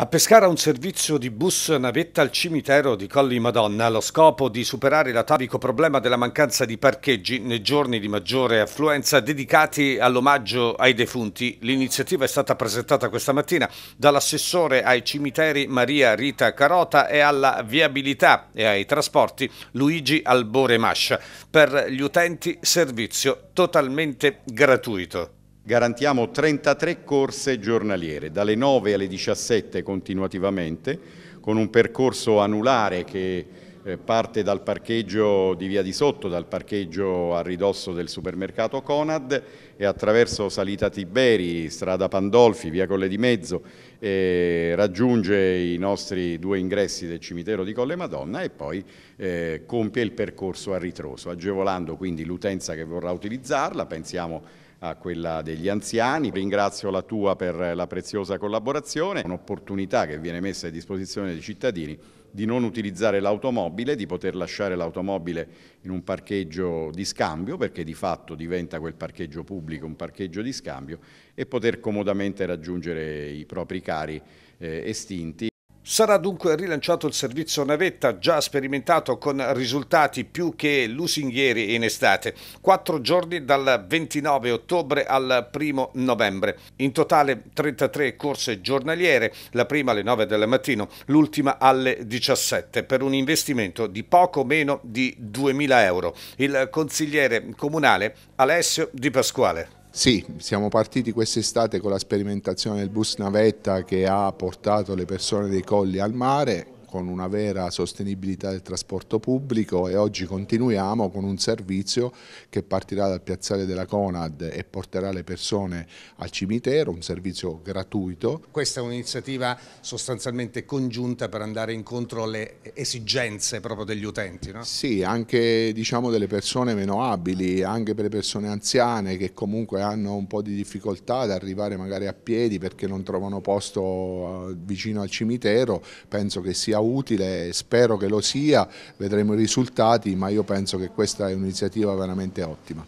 A Pescara un servizio di bus navetta al cimitero di Colli Madonna allo scopo di superare l'atavico problema della mancanza di parcheggi nei giorni di maggiore affluenza dedicati all'omaggio ai defunti. L'iniziativa è stata presentata questa mattina dall'assessore ai cimiteri Maria Rita Carota e alla viabilità e ai trasporti Luigi Albore Mascia. Per gli utenti servizio totalmente gratuito garantiamo 33 corse giornaliere, dalle 9 alle 17 continuativamente, con un percorso anulare che eh, parte dal parcheggio di Via di Sotto, dal parcheggio a ridosso del supermercato Conad e attraverso Salita Tiberi, strada Pandolfi, via Colle di Mezzo, eh, raggiunge i nostri due ingressi del cimitero di Colle Madonna e poi eh, compie il percorso a ritroso, agevolando quindi l'utenza che vorrà utilizzarla, pensiamo a quella degli anziani. Ringrazio la tua per la preziosa collaborazione, un'opportunità che viene messa a disposizione dei cittadini di non utilizzare l'automobile, di poter lasciare l'automobile in un parcheggio di scambio, perché di fatto diventa quel parcheggio pubblico un parcheggio di scambio, e poter comodamente raggiungere i propri cari eh, estinti. Sarà dunque rilanciato il servizio navetta già sperimentato con risultati più che lusinghieri in estate, quattro giorni dal 29 ottobre al 1 novembre. In totale 33 corse giornaliere, la prima alle 9 del mattino, l'ultima alle 17, per un investimento di poco meno di 2.000 euro. Il consigliere comunale Alessio Di Pasquale. Sì, siamo partiti quest'estate con la sperimentazione del bus navetta che ha portato le persone dei colli al mare con una vera sostenibilità del trasporto pubblico e oggi continuiamo con un servizio che partirà dal piazzale della Conad e porterà le persone al cimitero, un servizio gratuito. Questa è un'iniziativa sostanzialmente congiunta per andare incontro alle esigenze proprio degli utenti, no? Sì, anche diciamo, delle persone meno abili, anche per le persone anziane che comunque hanno un po' di difficoltà ad arrivare magari a piedi perché non trovano posto eh, vicino al cimitero, penso che sia sia utile, spero che lo sia, vedremo i risultati, ma io penso che questa è un'iniziativa veramente ottima.